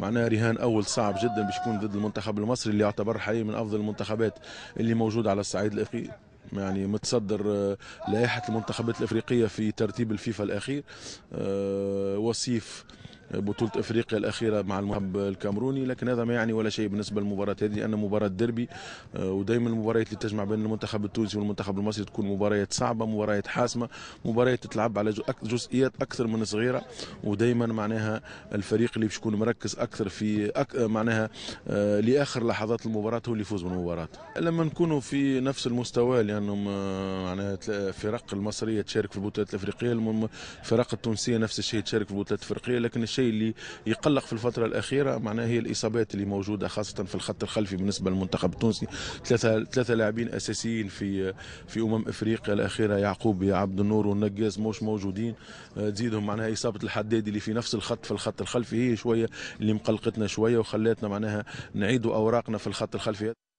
معناها رهان اول صعب جدا باش يكون ضد المنتخب المصري اللي يعتبر حاليا من افضل المنتخبات اللي موجوده على الصعيد الافريقي يعني متصدر آه، لائحه المنتخبات الافريقيه في ترتيب الفيفا الاخير آه، وصيف بطوله افريقيا الاخيره مع المنتخب الكاميروني لكن هذا ما يعني ولا شيء بالنسبه للمباراه هذه لان مباراه ديربي آه، ودائما المباريات اللي تجمع بين المنتخب التونسي والمنتخب المصري تكون مباريات صعبه مباريات حاسمه مباريات تتلعب على جزئيات اكثر من صغيره ودائما معناها الفريق اللي باش يكون مركز اكثر في أك... آه، معناها آه، لاخر لحظات المباراه هو اللي يفوز بالمباراه لما نكونوا في نفس المستوى لانهم معناها الفرق المصريه تشارك في البطولات الافريقيه الفرق التونسيه نفس الشيء تشارك في البطولات الافريقيه لكن الشيء الشيء اللي يقلق في الفتره الاخيره معناها هي الاصابات اللي موجوده خاصه في الخط الخلفي بالنسبه للمنتخب التونسي ثلاثه ثلاثه لاعبين اساسيين في في امم افريقيا الاخيره يعقوب عبد النور والنقاز مش موجودين آه، تزيدهم معناها اصابه الحدادي اللي في نفس الخط في الخط الخلفي هي شويه اللي مقلقتنا شويه وخلاتنا معناها نعيدوا اوراقنا في الخط الخلفي